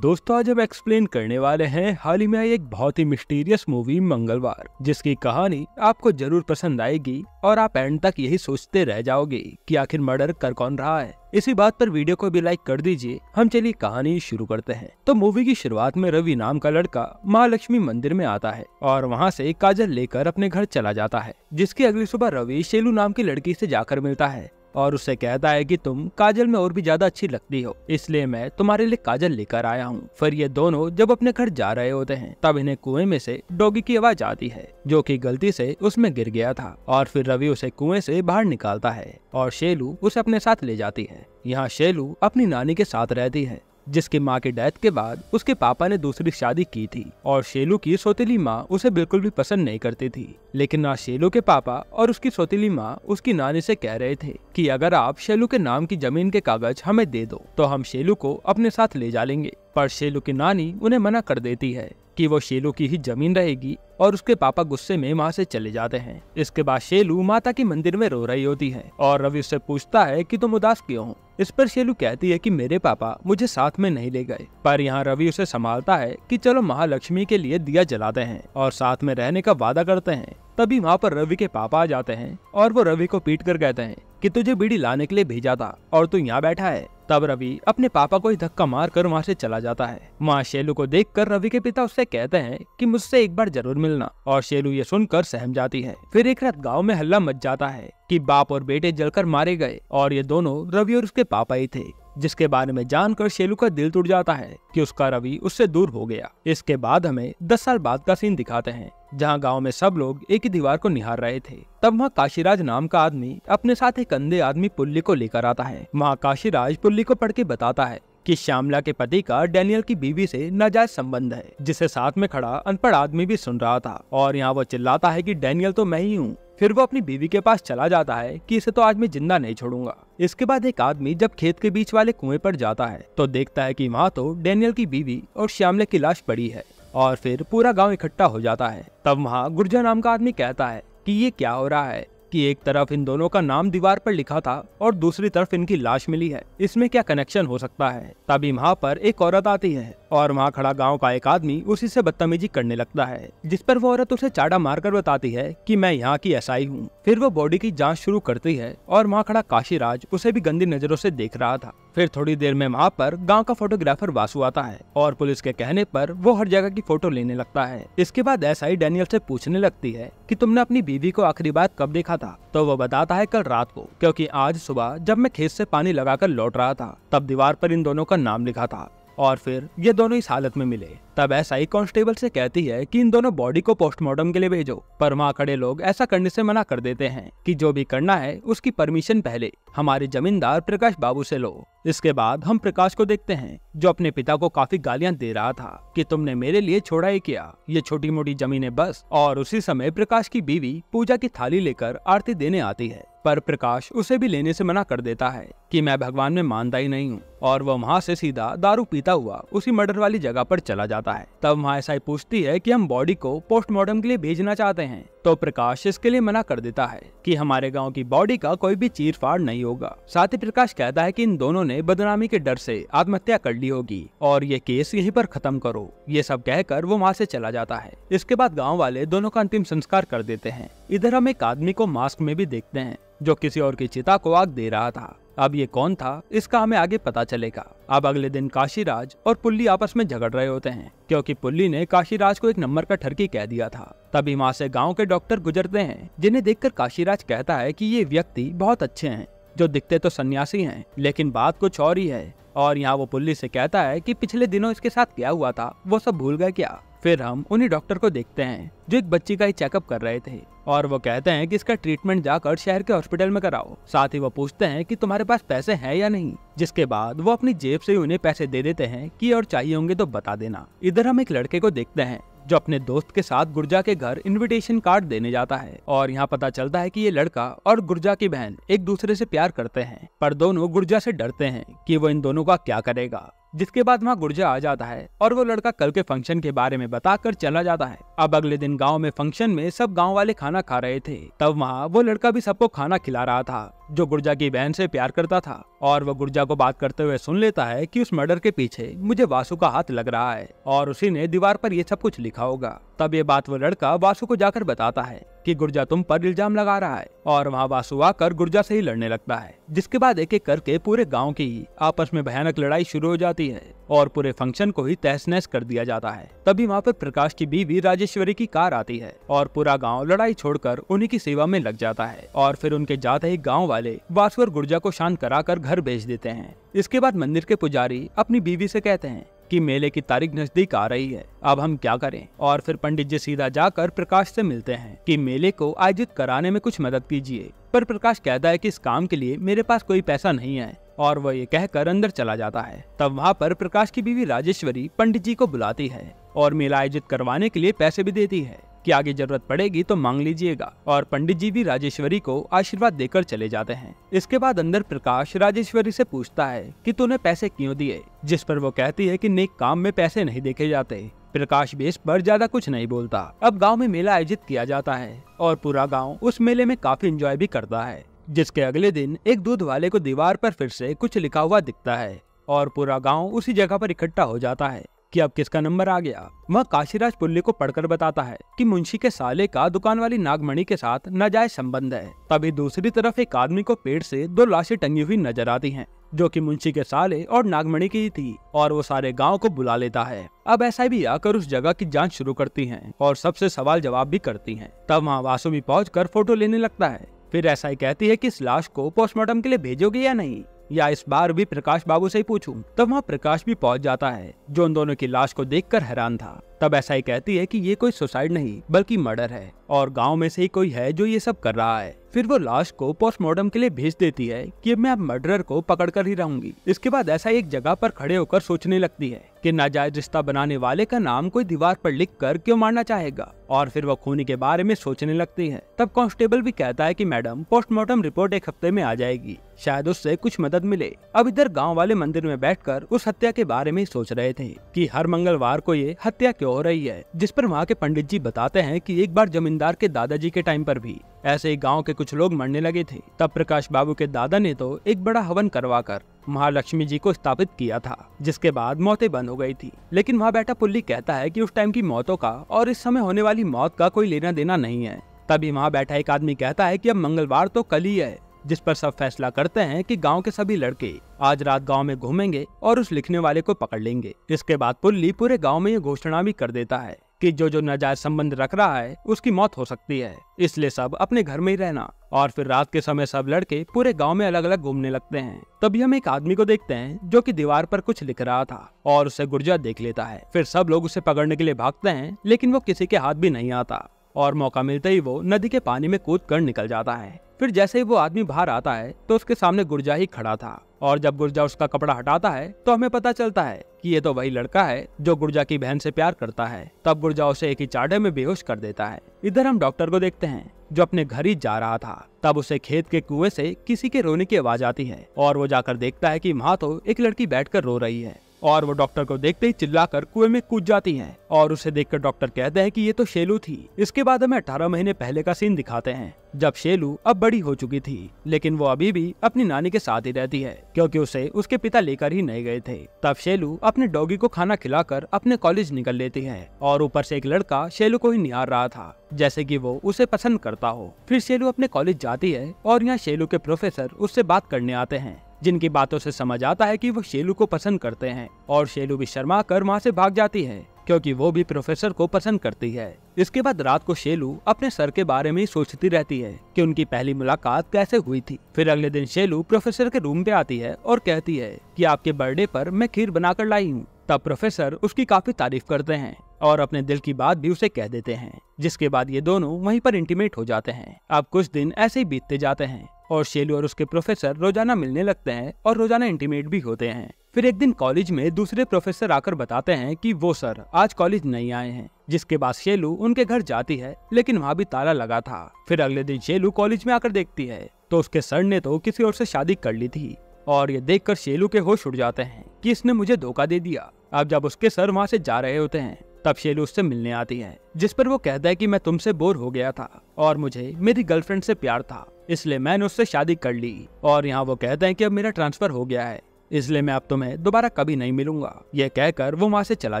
दोस्तों आज हम एक्सप्लेन करने वाले हैं हाल ही में आई एक बहुत ही मिस्टीरियस मूवी मंगलवार जिसकी कहानी आपको जरूर पसंद आएगी और आप एंड तक यही सोचते रह जाओगे कि आखिर मर्डर कर कौन रहा है इसी बात पर वीडियो को भी लाइक कर दीजिए हम चलिए कहानी शुरू करते हैं तो मूवी की शुरुआत में रवि नाम का लड़का महालक्ष्मी मंदिर में आता है और वहाँ से काजल लेकर अपने घर चला जाता है जिसकी अगली सुबह रवि शेलू नाम की लड़की से जाकर मिलता है और उसे कहता है कि तुम काजल में और भी ज्यादा अच्छी लगती हो इसलिए मैं तुम्हारे लिए काजल लेकर आया हूँ फिर ये दोनों जब अपने घर जा रहे होते हैं तब इन्हें कुएं में से डॉगी की आवाज आती है जो कि गलती से उसमें गिर गया था और फिर रवि उसे कुएं से बाहर निकालता है और शेलू उसे अपने साथ ले जाती है यहाँ शेलू अपनी नानी के साथ रहती है जिसके माँ के डेथ के बाद उसके पापा ने दूसरी शादी की थी और शेलू की सौतीली माँ उसे बिल्कुल भी पसंद नहीं करती थी लेकिन आज शेलू के पापा और उसकी सौतीली माँ उसकी नानी से कह रहे थे कि अगर आप शेलू के नाम की जमीन के कागज हमें दे दो तो हम शेलू को अपने साथ ले जा लेंगे पर शेलू की नानी उन्हें मना कर देती है कि वो शेलू की ही जमीन रहेगी और उसके पापा गुस्से में माँ से चले जाते हैं इसके बाद शेलू माता के मंदिर में रो रही होती है और रवि उससे पूछता है कि तुम उदास क्यों हो इस पर शेलू कहती है कि मेरे पापा मुझे साथ में नहीं ले गए पर यहाँ रवि उसे संभालता है कि चलो महालक्ष्मी के लिए दिया जलाते हैं और साथ में रहने का वादा करते हैं तभी वहाँ पर रवि के पापा आ जाते हैं और वो रवि को पीट कर कहते हैं कि तुझे बीड़ी लाने के लिए भेजा था और तू यहाँ बैठा है तब रवि अपने पापा को ही धक्का मार कर वहाँ से चला जाता है वहाँ शेलू को देख कर रवि के पिता उससे कहते हैं कि मुझसे एक बार जरूर मिलना और शेलू ये सुनकर सहम जाती है फिर एक रात गाँव में हल्ला मच जाता है कि बाप और बेटे जलकर मारे गए और ये दोनों रवि और उसके पापा ही थे जिसके बारे में जानकर शेलू का दिल टूट जाता है कि उसका रवि उससे दूर हो गया इसके बाद हमें दस साल बाद का सीन दिखाते हैं जहां गांव में सब लोग एक ही दीवार को निहार रहे थे तब वहां काशीराज नाम का आदमी अपने साथ एक अंधे आदमी पुल्ली को लेकर आता है वहां काशीराज पुल्ली को पढ़ के बताता है कि श्यामला के पति का डैनियल की बीवी से नाजायज संबंध है जिसे साथ में खड़ा अनपढ़ आदमी भी सुन रहा था और यहाँ वो चिल्लाता है कि डेनियल तो मैं ही हूँ फिर वो अपनी बीवी के पास चला जाता है कि इसे तो आज मैं जिंदा नहीं छोड़ूंगा इसके बाद एक आदमी जब खेत के बीच वाले कुएं पर जाता है तो देखता है कि वहाँ तो डेनियल की बीवी और श्यामले की लाश पड़ी है और फिर पूरा गांव इकट्ठा हो जाता है तब वहाँ गुर्जर नाम का आदमी कहता है कि ये क्या हो रहा है कि एक तरफ इन दोनों का नाम दीवार पर लिखा था और दूसरी तरफ इनकी लाश मिली है इसमें क्या कनेक्शन हो सकता है तभी वहाँ पर एक औरत आती है और वहाँ खड़ा गाँव का एक आदमी उसी से बदतमीजी करने लगता है जिस पर वो औरत उसे चाड़ा मारकर बताती है कि मैं यहाँ की एसआई हूँ फिर वो बॉडी की जाँच शुरू करती है और वहाँ खड़ा काशीराज उसे भी गंदी नजरों से देख रहा था फिर थोड़ी देर में वहाँ पर गांव का फोटोग्राफर वासु आता है और पुलिस के कहने पर वो हर जगह की फोटो लेने लगता है इसके बाद ऐसा ही डैनियल से पूछने लगती है कि तुमने अपनी बीवी को आखिरी बार कब देखा था तो वो बताता है कल रात को क्योंकि आज सुबह जब मैं खेत से पानी लगाकर लौट रहा था तब दीवार पर इन दोनों का नाम लिखा था और फिर ये दोनों इस हालत में मिले तब ऐसा ही कॉन्स्टेबल से कहती है कि इन दोनों बॉडी को पोस्टमार्टम के लिए भेजो पर वहाँ खड़े लोग ऐसा करने से मना कर देते हैं कि जो भी करना है उसकी परमिशन पहले हमारे जमींदार प्रकाश बाबू से लो इसके बाद हम प्रकाश को देखते हैं जो अपने पिता को काफी गालियां दे रहा था कि तुमने मेरे लिए छोड़ा ही किया ये छोटी मोटी जमीने बस और उसी समय प्रकाश की बीवी पूजा की थाली लेकर आरती देने आती है पर प्रकाश उसे भी लेने से मना कर देता है कि मैं भगवान में मानता ही नहीं हूँ और वह वहाँ से सीधा दारू पीता हुआ उसी मर्डर वाली जगह पर चला जाता है तब वहाँ ऐसा ही पूछती है कि हम बॉडी को पोस्टमार्टम के लिए भेजना चाहते हैं तो प्रकाश इसके लिए मना कर देता है कि हमारे गांव की बॉडी का कोई भी चीर फाड़ नहीं होगा साथ ही प्रकाश कहता है कि इन दोनों ने बदनामी के डर से आत्महत्या कर ली होगी और ये केस यहीं पर खत्म करो ये सब कहकर वो वहाँ से चला जाता है इसके बाद गाँव वाले दोनों का अंतिम संस्कार कर देते हैं इधर हम एक आदमी को मास्क में भी देखते हैं जो किसी और की चिता को आग दे रहा था अब ये कौन था इसका हमें आगे पता चलेगा अब अगले दिन काशीराज और पुल्ली आपस में झगड़ रहे होते हैं क्योंकि पुल्ली ने काशीराज को एक नंबर का ठरकी कह दिया था तभी वहाँ से गांव के डॉक्टर गुजरते हैं जिन्हें देखकर काशीराज कहता है कि ये व्यक्ति बहुत अच्छे हैं जो दिखते तो सन्यासी हैं लेकिन बात कुछ और ही है और यहाँ वो पुल्ली से कहता है कि पिछले दिनों इसके साथ क्या हुआ था वो सब भूल गए क्या फिर हम उन्हीं डॉक्टर को देखते हैं जो एक बच्ची का ही चेकअप कर रहे थे और वो कहते हैं कि इसका ट्रीटमेंट जाकर शहर के हॉस्पिटल में कराओ साथ ही वो पूछते हैं कि तुम्हारे पास पैसे हैं या नहीं जिसके बाद वो अपनी जेब से ही उन्हें पैसे दे देते हैं कि और चाहिए होंगे तो बता देना इधर हम एक लड़के को देखते हैं जो अपने दोस्त के साथ गुर्जा के घर इनविटेशन कार्ड देने जाता है और यहाँ पता चलता है कि ये लड़का और गुर्जा की बहन एक दूसरे से प्यार करते हैं पर दोनों गुर्जा से डरते हैं कि वो इन दोनों का क्या करेगा जिसके बाद वहाँ गुर्जर आ जाता है और वो लड़का कल के फंक्शन के बारे में बताकर चला जाता है अब अगले दिन गांव में फंक्शन में सब गांव वाले खाना खा रहे थे तब वहाँ वो लड़का भी सबको खाना खिला रहा था जो गुर्जा की बहन से प्यार करता था और वह गुर्जा को बात करते हुए सुन लेता है कि उस मर्डर के पीछे मुझे वासु का हाथ लग रहा है और उसी ने दीवार पर यह सब कुछ लिखा होगा तब ये बात वो लड़का वासु को जाकर बताता है कि गुर्जा तुम पर इल्जाम लगा रहा है और वहाँ वासु आकर गुर्जा से ही लड़ने लगता है जिसके बाद एक एक करके पूरे गांव की आपस में भयानक लड़ाई शुरू हो जाती है और पूरे फंक्शन को ही तहस नहस कर दिया जाता है तभी वहाँ पर प्रकाश की बीवी राजेश्वरी की कार आती है और पूरा गाँव लड़ाई छोड़कर उन्हीं की सेवा में लग जाता है और फिर उनके जाते ही गाँव वाले वासु और गुर्जा को शांत कर घर घर बेच देते हैं इसके बाद मंदिर के पुजारी अपनी बीवी से कहते हैं कि मेले की तारीख नजदीक आ रही है अब हम क्या करें और फिर पंडित जी सीधा जाकर प्रकाश से मिलते हैं कि मेले को आयोजित कराने में कुछ मदद कीजिए पर प्रकाश कहता है कि इस काम के लिए मेरे पास कोई पैसा नहीं है और वह ये कहकर अंदर चला जाता है तब वहाँ पर प्रकाश की बीवी राजेश्वरी पंडित जी को बुलाती है और मेला आयोजित करवाने के लिए पैसे भी देती है कि आगे जरूरत पड़ेगी तो मांग लीजिएगा और पंडित जी भी राजेश्वरी को आशीर्वाद देकर चले जाते हैं इसके बाद अंदर प्रकाश राजेश्वरी से पूछता है कि तूने पैसे क्यों दिए जिस पर वो कहती है कि नेक काम में पैसे नहीं देखे जाते प्रकाश बेस पर ज्यादा कुछ नहीं बोलता अब गांव में मेला आयोजित किया जाता है और पूरा गांव उस मेले में काफी एंजॉय भी करता है जिसके अगले दिन एक दूध वाले को दीवार पर फिर से कुछ लिखा हुआ दिखता है और पूरा गांव उसी जगह पर इकट्ठा हो जाता है कि अब किसका नंबर आ गया वह काशीराज पुल्ली को पढ़कर बताता है कि मुंशी के साले का दुकान वाली नागमणि के साथ नजायज संबंध है तभी दूसरी तरफ एक आदमी को पेड़ से दो लाशें टंगी हुई नजर आती हैं जो कि मुंशी के साले और नागमणि की थी और वो सारे गांव को बुला लेता है अब ऐसा भी आकर उस जगह की जाँच शुरू करती है और सबसे सवाल जवाब भी करती है तब वहाँ वासु भी पहुंचकर फोटो लेने लगता है फिर ऐसा ही कहती है कि इस लाश को पोस्टमार्टम के लिए भेजोगे या नहीं या इस बार भी प्रकाश बाबू से ही पूछूं तब वहाँ प्रकाश भी पहुँच जाता है जो उन दोनों की लाश को देखकर हैरान था तब ऐसा ही कहती है कि ये कोई सुसाइड नहीं बल्कि मर्डर है और गांव में से ही कोई है जो ये सब कर रहा है फिर वो लाश को पोस्टमार्टम के लिए भेज देती है कि मैं अब मर्डरर को पकड़ कर ही रहूंगी इसके बाद ऐसा एक जगह पर खड़े होकर सोचने लगती है कि नाजायज रिश्ता बनाने वाले का नाम कोई दीवार पर लिख कर क्यों मारना चाहेगा और फिर वो खूनी के बारे में सोचने लगती है तब कांस्टेबल भी कहता है कि मैडम पोस्टमार्टम रिपोर्ट एक हफ्ते में आ जाएगी शायद उससे कुछ मदद मिले अब इधर गाँव वाले मंदिर में बैठ उस हत्या के बारे में सोच रहे थे की हर मंगलवार को ये हत्या क्यों हो रही है जिस पर वहाँ के पंडित जी बताते हैं कि एक बार जमींदार के दादाजी के टाइम पर भी ऐसे ही गांव के कुछ लोग मरने लगे थे तब प्रकाश बाबू के दादा ने तो एक बड़ा हवन करवा कर महालक्ष्मी जी को स्थापित किया था जिसके बाद मौतें बंद हो गई थी लेकिन वहाँ बैठा पुल्ली कहता है की उस टाइम की मौतों का और इस समय होने वाली मौत का कोई लेना देना नहीं है तभी वहाँ बैठा एक आदमी कहता है की अब मंगलवार तो कल ही है जिस पर सब फैसला करते हैं कि गांव के सभी लड़के आज रात गांव में घूमेंगे और उस लिखने वाले को पकड़ लेंगे इसके बाद पुल्ली पूरे गांव में ये घोषणा भी कर देता है कि जो जो नाजायज संबंध रख रहा है उसकी मौत हो सकती है इसलिए सब अपने घर में ही रहना और फिर रात के समय सब लड़के पूरे गांव में अलग अलग घूमने लगते हैं तभी हम एक आदमी को देखते हैं जो कि दीवार पर कुछ लिख रहा था और उसे गुर्जर देख लेता है फिर सब लोग उसे पकड़ने के लिए भागते हैं लेकिन वो किसी के हाथ भी नहीं आता और मौका मिलते ही वो नदी के पानी में कूद कर निकल जाता है फिर जैसे ही वो आदमी बाहर आता है तो उसके सामने गुर्जा ही खड़ा था और जब गुर्जा उसका कपड़ा हटाता है तो हमें पता चलता है कि ये तो वही लड़का है जो गुर्जा की बहन से प्यार करता है तब गुर्जा उसे एक ही चाटे में बेहोश कर देता है इधर हम डॉक्टर को देखते हैं जो अपने घर ही जा रहा था तब उसे खेत के कुएं से किसी के रोने की आवाज आती है और वो जाकर देखता है कि वहाँ तो एक लड़की बैठकर रो रही है और वो डॉक्टर को देखते ही कर कुएं में कूद जाती हैं और उसे देखकर डॉक्टर कहते हैं कि ये तो शेलू थी इसके बाद हमें अठारह महीने पहले का सीन दिखाते हैं जब शेलू अब बड़ी हो चुकी थी लेकिन वो अभी भी अपनी नानी के साथ ही रहती है क्योंकि उसे उसके पिता लेकर ही नहीं गए थे तब शेलू अपने डॉगी को खाना खिलाकर अपने कॉलेज निकल लेती है और ऊपर से एक लड़का शेलू को ही निहार रहा था जैसे कि वो उसे पसंद करता हो फिर शेलू अपने कॉलेज जाती है और यहाँ शेलू के प्रोफेसर उससे बात करने आते हैं जिनकी बातों से समझ आता है कि वो शेलू को पसंद करते हैं और शेलू भी शर्मा कर वहाँ से भाग जाती है क्योंकि वो भी प्रोफेसर को पसंद करती है इसके बाद रात को शेलू अपने सर के बारे में ही सोचती रहती है कि उनकी पहली मुलाकात कैसे हुई थी फिर अगले दिन शेलू प्रोफेसर के रूम पे आती है और कहती है कि आपके बर्थडे पर मैं खीर बनाकर लाई हूँ तब प्रोफेसर उसकी काफी तारीफ करते हैं और अपने दिल की बात भी उसे कह देते हैं जिसके बाद ये दोनों वहीं पर इंटीमेट हो जाते हैं अब कुछ दिन ऐसे ही बीतते जाते हैं और शेलू और उसके प्रोफेसर रोजाना मिलने लगते हैं और रोजाना इंटीमेट भी होते हैं फिर एक दिन कॉलेज में दूसरे प्रोफेसर आकर बताते हैं कि वो सर आज कॉलेज नहीं आए हैं जिसके बाद शेलू उनके घर जाती है लेकिन वहाँ भी ताला लगा था फिर अगले दिन शेलू कॉलेज में आकर देखती है तो उसके सर ने तो किसी और से शादी कर ली थी और ये देखकर शेलू के होश उड़ जाते हैं कि इसने मुझे धोखा दे दिया अब जब उसके सर वहाँ से जा रहे होते हैं तब शेलू उससे मिलने आती है जिस पर वो कहता है कि मैं तुमसे बोर हो गया था और मुझे मेरी गर्लफ्रेंड से प्यार था इसलिए मैंने उससे शादी कर ली और यहाँ वो कहते हैं कि अब मेरा ट्रांसफर हो गया है इसलिए मैं अब तुम्हें दोबारा कभी नहीं मिलूंगा यह कहकर वो वहाँ से चला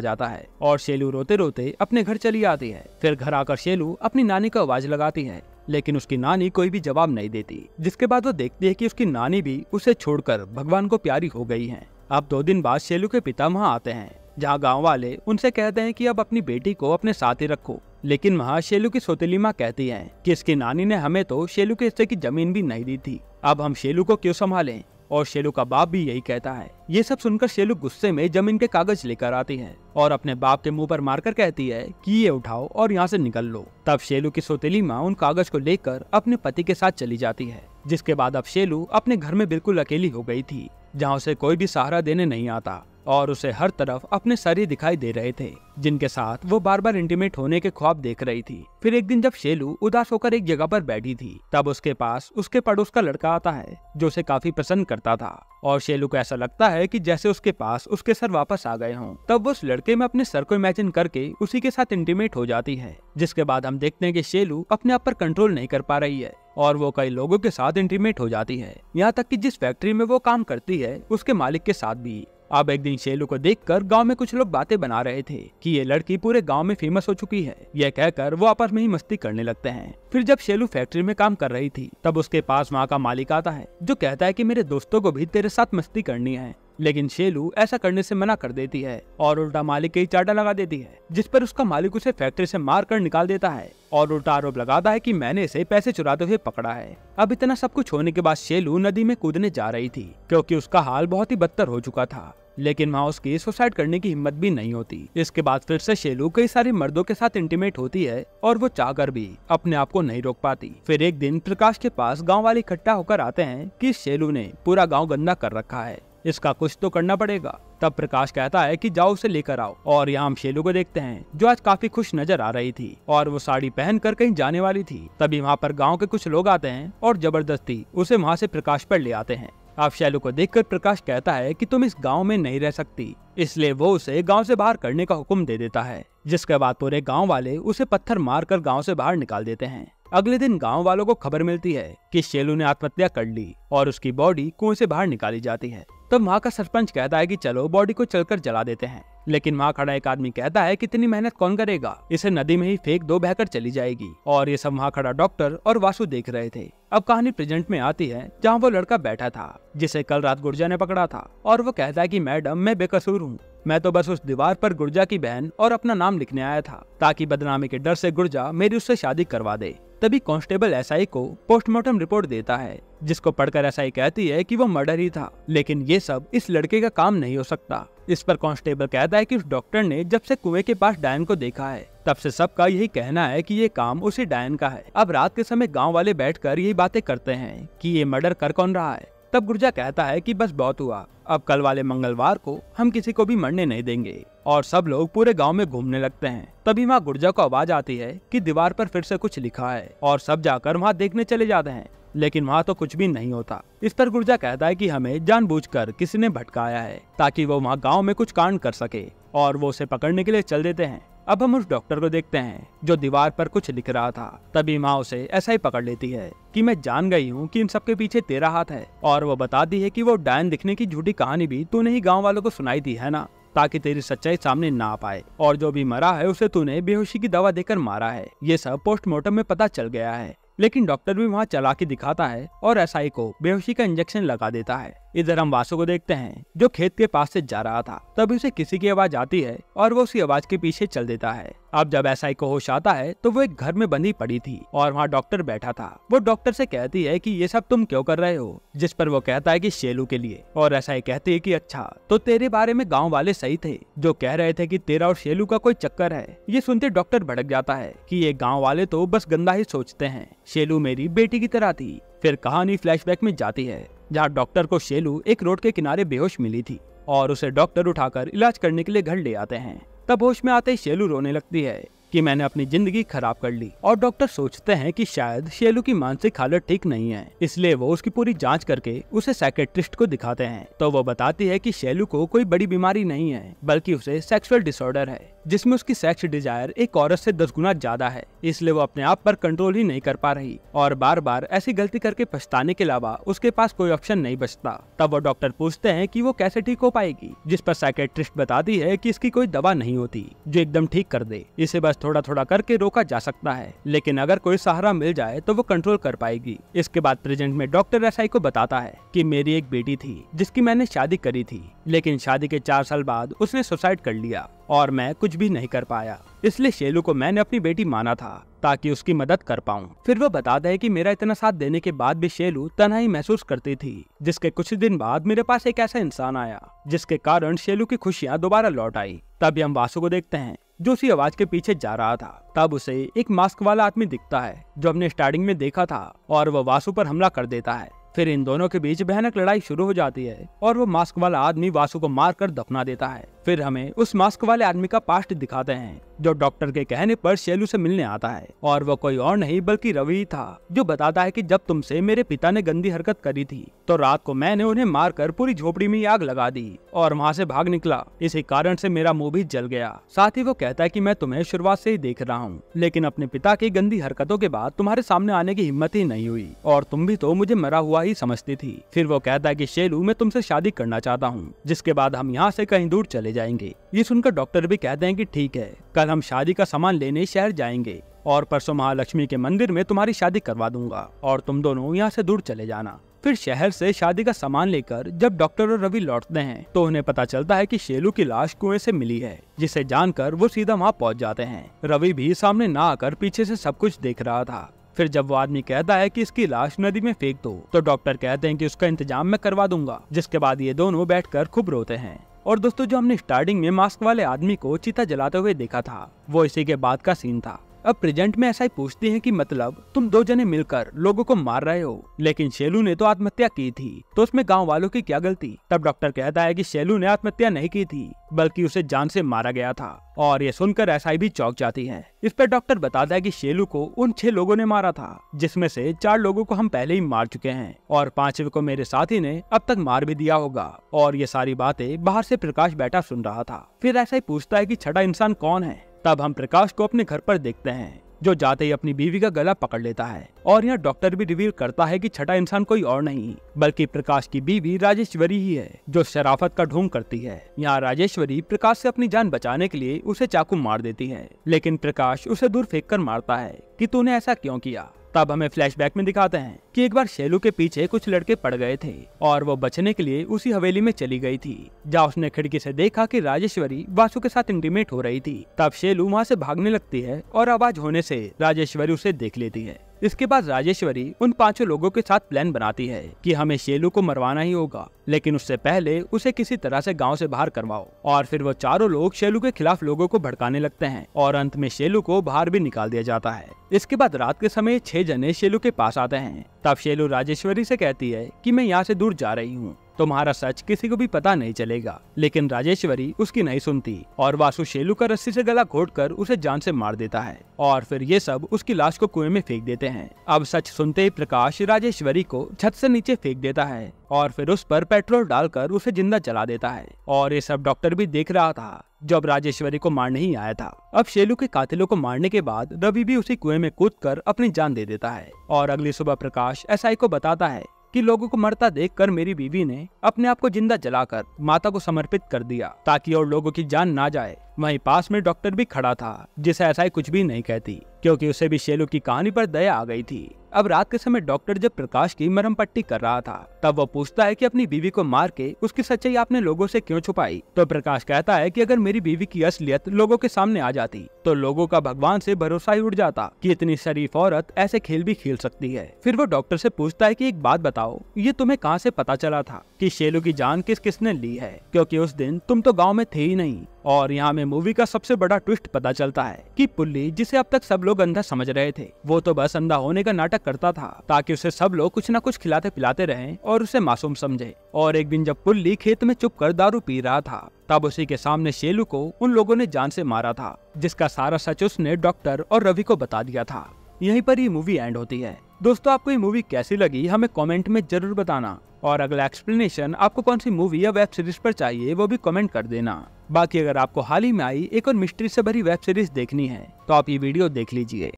जाता है और शेलू रोते रोते अपने घर चली आती है फिर घर आकर शेलू अपनी नानी को आवाज लगाती है लेकिन उसकी नानी कोई भी जवाब नहीं देती जिसके बाद वो देखती है कि उसकी नानी भी उसे छोड़कर भगवान को प्यारी हो गई है अब दो दिन बाद शेलू के पिता वहाँ आते हैं जहाँ गाँव वाले उनसे कहते हैं कि अब अपनी बेटी को अपने साथ ही रखो लेकिन वहाँ शेलू की सोतेली माँ कहती है कि इसकी नानी ने हमें तो शेलू के हिस्से की जमीन भी नहीं दी थी अब हम शेलू को क्यों संभालें और शेलू का बाप भी यही कहता है ये सब सुनकर शेलू गुस्से में जमीन के कागज लेकर आती है और अपने बाप के मुंह पर मारकर कहती है कि ये उठाओ और यहाँ से निकल लो तब शेलू की सोतेली माँ उन कागज को लेकर अपने पति के साथ चली जाती है जिसके बाद अब शेलू अपने घर में बिल्कुल अकेली हो गई थी जहाँ उसे कोई भी सहारा देने नहीं आता और उसे हर तरफ अपने सर दिखाई दे रहे थे जिनके साथ वो बार बार इंटीमेट होने के ख्वाब देख रही थी फिर एक दिन जब शेलू उदास होकर एक जगह पर बैठी थी तब उसके पास उसके पड़ोस का लड़का आता है जो उसे काफी पसंद करता था और शेलू को ऐसा लगता है कि जैसे उसके पास उसके सर वापस आ गए हों तब वो उस लड़के में अपने सर को इमेजिन करके उसी के साथ इंटीमेट हो जाती है जिसके बाद हम देखते हैं कि शेलू अपने आप पर कंट्रोल नहीं कर पा रही है और वो कई लोगों के साथ इंटीमेट हो जाती है यहाँ तक कि जिस फैक्ट्री में वो काम करती है उसके मालिक के साथ भी अब एक दिन शेलू को देखकर गांव में कुछ लोग बातें बना रहे थे कि ये लड़की पूरे गांव में फेमस हो चुकी है यह कहकर वो आपस में ही मस्ती करने लगते हैं फिर जब शेलू फैक्ट्री में काम कर रही थी तब उसके पास वहाँ का मालिक आता है जो कहता है की मेरे दोस्तों को भी तेरे साथ मस्ती करनी है लेकिन शेलू ऐसा करने से मना कर देती है और उल्टा मालिक ही चाटा लगा देती है जिस पर उसका मालिक उसे फैक्ट्री से मार कर निकाल देता है और उल्टा आरोप लगाता है कि मैंने इसे पैसे चुराते हुए पकड़ा है अब इतना सब कुछ होने के बाद शेलू नदी में कूदने जा रही थी क्योंकि उसका हाल बहुत ही बदतर हो चुका था लेकिन वहाँ उसकी सुसाइड करने की हिम्मत भी नहीं होती इसके बाद फिर से शेलू कई सारे मर्दों के साथ इंटीमेट होती है और वो चाहकर भी अपने आप को नहीं रोक पाती फिर एक दिन प्रकाश के पास गांव वाले इकट्ठा होकर आते हैं कि शेलू ने पूरा गांव गंदा कर रखा है इसका कुछ तो करना पड़ेगा तब प्रकाश कहता है कि जाओ उसे लेकर आओ और हम शेलू को देखते हैं जो आज काफी खुश नजर आ रही थी और वो साड़ी पहन कर कहीं जाने वाली थी तभी वहाँ पर गाँव के कुछ लोग आते हैं और जबरदस्ती उसे वहाँ से प्रकाश पर ले आते हैं आप शैलू को देखकर प्रकाश कहता है कि तुम इस गांव में नहीं रह सकती इसलिए वो उसे गांव से बाहर करने का हुक्म दे देता है जिसके बाद पूरे गांव वाले उसे पत्थर मारकर गांव से बाहर निकाल देते हैं अगले दिन गांव वालों को खबर मिलती है कि शेलू ने आत्महत्या कर ली और उसकी बॉडी कुएं से बाहर निकाली जाती है तो वहाँ का सरपंच कहता है कि चलो बॉडी को चलकर जला देते हैं लेकिन माँ खड़ा एक आदमी कहता है कि इतनी मेहनत कौन करेगा इसे नदी में ही फेंक दो बहकर चली जाएगी और ये सब वहाँ खड़ा डॉक्टर और वासु देख रहे थे अब कहानी प्रेजेंट में आती है जहाँ वो लड़का बैठा था जिसे कल रात गुर्जा ने पकड़ा था और वो कहता है की मैडम मैं बेकसूर हूँ मैं तो बस उस दीवार पर गुर्जा की बहन और अपना नाम लिखने आया था ताकि बदनामी के डर से गुर्जा मेरी उससे शादी करवा दे तभी कांस्टेबल एसआई को पोस्टमार्टम रिपोर्ट देता है जिसको पढ़कर एसआई कहती है कि वो मर्डर ही था लेकिन ये सब इस लड़के का काम नहीं हो सकता इस पर कांस्टेबल कहता है कि उस डॉक्टर ने जब से कुएं के पास डायन को देखा है तब से सबका यही कहना है कि ये काम उसी डायन का है अब रात के समय गांव वाले बैठकर यही बातें करते हैं कि ये मर्डर कर कौन रहा है तब गुर्जा कहता है कि बस बहुत हुआ अब कल वाले मंगलवार को हम किसी को भी मरने नहीं देंगे और सब लोग पूरे गांव में घूमने लगते हैं तभी वहाँ गुर्जा को आवाज आती है कि दीवार पर फिर से कुछ लिखा है और सब जाकर वहाँ देखने चले जाते हैं लेकिन वहाँ तो कुछ भी नहीं होता इस पर गुर्जा कहता है कि हमें जानबूझकर किसी ने भटकाया है ताकि वो वहाँ गांव में कुछ कांड कर सके और वो उसे पकड़ने के लिए चल देते हैं अब हम उस डॉक्टर को देखते हैं जो दीवार पर कुछ लिख रहा था तभी माँ उसे ऐसा ही पकड़ लेती है कि मैं जान गई हूँ कि इन सबके पीछे तेरा हाथ है और वो बताती है कि वो डायन दिखने की झूठी कहानी भी तूने ही गाँव वालों को सुनाई दी है ना ताकि तेरी सच्चाई सामने ना पाए और जो भी मरा है उसे तूने बेहोशी की दवा देकर मारा है ये सब पोस्टमार्टम में पता चल गया है लेकिन डॉक्टर भी वहाँ चला के दिखाता है और एसआई को बेहोशी का इंजेक्शन लगा देता है इधर हम वासु को देखते हैं जो खेत के पास से जा रहा था तभी उसे किसी की आवाज आती है और वो उसी आवाज के पीछे चल देता है अब जब ऐसा ही को होश आता है तो वो एक घर में बंदी पड़ी थी और वहाँ डॉक्टर बैठा था वो डॉक्टर से कहती है कि ये सब तुम क्यों कर रहे हो जिस पर वो कहता है कि शेलू के लिए और ऐसा ही कहती है कि अच्छा तो तेरे बारे में गांव वाले सही थे जो कह रहे थे कि तेरा और शेलू का कोई चक्कर है ये सुनते डॉक्टर भड़क जाता है की ये गाँव वाले तो बस गंदा ही सोचते है शेलू मेरी बेटी की तरह थी फिर कहानी फ्लैशबैक में जाती है जहाँ डॉक्टर को शेलू एक रोड के किनारे बेहोश मिली थी और उसे डॉक्टर उठाकर इलाज करने के लिए घर ले आते हैं तब होश में आते ही शेलू रोने लगती है कि मैंने अपनी जिंदगी खराब कर ली और डॉक्टर सोचते हैं कि शायद शेलू की मानसिक हालत ठीक नहीं है इसलिए वो उसकी पूरी जांच करके उसे साइकेट्रिस्ट को दिखाते हैं तो वो बताती है कि शेलू को कोई बड़ी बीमारी नहीं है बल्कि उसे सेक्सुअल डिसऑर्डर है जिसमें उसकी सेक्स डिजायर एक औरत से दस गुना ज्यादा है इसलिए वो अपने आप पर कंट्रोल ही नहीं कर पा रही और बार बार ऐसी गलती करके पछताने के अलावा उसके पास कोई ऑप्शन नहीं बचता तब वो डॉक्टर पूछते हैं कि वो कैसे ठीक हो पाएगी जिस पर साइकेट्रिस्ट बताती है कि इसकी कोई दवा नहीं होती जो एकदम ठीक कर दे इसे बस थोड़ा थोड़ा करके रोका जा सकता है लेकिन अगर कोई सहारा मिल जाए तो वो कंट्रोल कर पाएगी इसके बाद प्रेजेंट में डॉक्टर एस को बताता है की मेरी एक बेटी थी जिसकी मैंने शादी करी थी लेकिन शादी के चार साल बाद उसने सुसाइड कर लिया और मैं कुछ भी नहीं कर पाया इसलिए शेलू को मैंने अपनी बेटी माना था ताकि उसकी मदद कर पाऊँ फिर वो बताता है कि मेरा इतना साथ देने के बाद भी शेलू तनहाई महसूस करती थी जिसके कुछ दिन बाद मेरे पास एक ऐसा इंसान आया जिसके कारण शेलू की खुशियाँ दोबारा लौट आई तभी हम वासु को देखते हैं जो उसी आवाज के पीछे जा रहा था तब उसे एक मास्क वाला आदमी दिखता है जो हमने स्टार्टिंग में देखा था और वह वासु पर हमला कर देता है फिर इन दोनों के बीच भयानक लड़ाई शुरू हो जाती है और वो मास्क वाला आदमी वासु को मार कर दफना देता है फिर हमें उस मास्क वाले आदमी का पास्ट दिखाते हैं जो डॉक्टर के कहने पर शैलू से मिलने आता है और वो कोई और नहीं बल्कि रवि था जो बताता है कि जब तुमसे मेरे पिता ने गंदी हरकत करी थी तो रात को मैंने उन्हें मारकर पूरी झोपड़ी में आग लगा दी और वहाँ से भाग निकला इसी कारण से मेरा मुंह भी जल गया साथ ही वो कहता है कि मैं तुम्हें शुरुआत से ही देख रहा हूँ लेकिन अपने पिता की गंदी हरकतों के बाद तुम्हारे सामने आने की हिम्मत ही नहीं हुई और तुम भी तो मुझे मरा हुआ ही समझती थी फिर वो कहता है की शेलू मैं तुमसे शादी करना चाहता हूँ जिसके बाद हम यहाँ से कहीं दूर चले जाएंगे ये सुनकर डॉक्टर भी कहते हैं की ठीक है कल हम शादी का सामान लेने शहर जाएंगे और परसों महालक्ष्मी के मंदिर में तुम्हारी शादी करवा दूंगा और तुम दोनों यहाँ से दूर चले जाना फिर शहर से शादी का सामान लेकर जब डॉक्टर और रवि लौटते हैं तो उन्हें पता चलता है कि शेलू की लाश कुएं से मिली है जिसे जानकर वो सीधा वहाँ पहुँच जाते हैं रवि भी सामने ना आकर पीछे से सब कुछ देख रहा था फिर जब वो आदमी कहता है कि इसकी लाश नदी में फेंक दो तो डॉक्टर कहते हैं कि उसका इंतजाम मैं करवा दूंगा जिसके बाद ये दोनों बैठकर खूब रोते हैं और दोस्तों जो हमने स्टार्टिंग में मास्क वाले आदमी को चिता जलाते हुए देखा था वो इसी के बाद का सीन था अब प्रेजेंट में ऐसा ही पूछती है कि मतलब तुम दो जने मिलकर लोगों को मार रहे हो लेकिन शेलू ने तो आत्महत्या की थी तो उसमें गाँव वालों की क्या गलती तब डॉक्टर कहता है की शेलू ने आत्महत्या नहीं की थी बल्कि उसे जान से मारा गया था और ये सुनकर ऐसा भी चौक जाती है इस पर डॉक्टर बताता है कि शेलू को उन छह लोगों ने मारा था जिसमें से चार लोगों को हम पहले ही मार चुके हैं और पांचवे को मेरे साथी ने अब तक मार भी दिया होगा और ये सारी बातें बाहर से प्रकाश बैठा सुन रहा था फिर ऐसा ही पूछता है कि छठा इंसान कौन है तब हम प्रकाश को अपने घर पर देखते हैं जो जाते ही अपनी बीवी का गला पकड़ लेता है और यहाँ डॉक्टर भी रिवील करता है कि छठा इंसान कोई और नहीं बल्कि प्रकाश की बीवी राजेश्वरी ही है जो शराफत का ढोंग करती है यहाँ राजेश्वरी प्रकाश से अपनी जान बचाने के लिए उसे चाकू मार देती है लेकिन प्रकाश उसे दूर फेंक कर मारता है की तूने ऐसा क्यों किया तब हमें फ्लैशबैक में दिखाते हैं कि एक बार शैलू के पीछे कुछ लड़के पड़ गए थे और वो बचने के लिए उसी हवेली में चली गई थी जहाँ उसने खिड़की से देखा कि राजेश्वरी वासु के साथ इंटीमेट हो रही थी तब शैलू वहाँ से भागने लगती है और आवाज होने से राजेश्वरी उसे देख लेती है इसके बाद राजेश्वरी उन पांचों लोगों के साथ प्लान बनाती है कि हमें शेलू को मरवाना ही होगा लेकिन उससे पहले उसे किसी तरह से गांव से बाहर करवाओ और फिर वो चारों लोग शेलू के खिलाफ लोगों को भड़काने लगते हैं और अंत में शेलू को बाहर भी निकाल दिया जाता है इसके बाद रात के समय छह जने शेलू के पास आते हैं तब शेलू राजेश्वरी से कहती है कि मैं यहाँ से दूर जा रही हूँ तुम्हारा सच किसी को भी पता नहीं चलेगा लेकिन राजेश्वरी उसकी नहीं सुनती और वासु शेलू का रस्सी से गला घोट कर उसे जान से मार देता है और फिर ये सब उसकी लाश को कुएं में फेंक देते हैं अब सच सुनते ही प्रकाश राजेश्वरी को छत से नीचे फेंक देता है और फिर उस पर पेट्रोल डालकर उसे जिंदा जला देता है और ये सब डॉक्टर भी देख रहा था जब राजेश्वरी को मारने ही आया था अब शेलू के कातिलों को मारने के बाद रवि भी उसी कुएं में कूद कर अपनी जान दे देता है और अगली सुबह प्रकाश एसआई को बताता है कि लोगों को मरता देखकर मेरी बीवी ने अपने आप को जिंदा जलाकर माता को समर्पित कर दिया ताकि और लोगों की जान ना जाए वहीं पास में डॉक्टर भी खड़ा था जिसे ऐसा ही कुछ भी नहीं कहती क्योंकि उसे भी शेलू की कहानी पर दया आ गई थी अब रात के समय डॉक्टर जब प्रकाश की मरम पट्टी कर रहा था तब वो पूछता है कि अपनी बीवी को मार के उसकी सच्चाई आपने लोगों से क्यों छुपाई तो प्रकाश कहता है कि अगर मेरी बीवी की असलियत लोगों के सामने आ जाती तो लोगों का भगवान से भरोसा ही उठ जाता कि इतनी शरीफ औरत ऐसे खेल भी खेल सकती है फिर वो डॉक्टर से पूछता है कि एक बात बताओ ये तुम्हें कहाँ से पता चला था कि शेलू की जान किस किसने ली है क्योंकि उस दिन तुम तो गाँव में थे ही नहीं और यहाँ में मूवी का सबसे बड़ा ट्विस्ट पता चलता है कि पुल्ली जिसे अब तक सब लोग अंधा समझ रहे थे वो तो बस अंधा होने का नाटक करता था ताकि उसे सब लोग कुछ न कुछ खिलाते पिलाते रहे और उसे मासूम समझे और एक दिन जब पुल्ली खेत में चुप कर दारू पी रहा था तब उसी के सामने शेलू को उन लोगों ने जान से मारा था जिसका सारा सच उसने डॉक्टर और रवि को बता दिया था यहीं पर ही मूवी एंड होती है दोस्तों आपको ये मूवी कैसी लगी हमें कमेंट में जरूर बताना और अगला एक्सप्लेनेशन आपको कौन सी मूवी या वेब सीरीज पर चाहिए वो भी कमेंट कर देना बाकी अगर आपको हाल ही में आई एक और मिस्ट्री से भरी वेब सीरीज देखनी है तो आप ये वीडियो देख लीजिए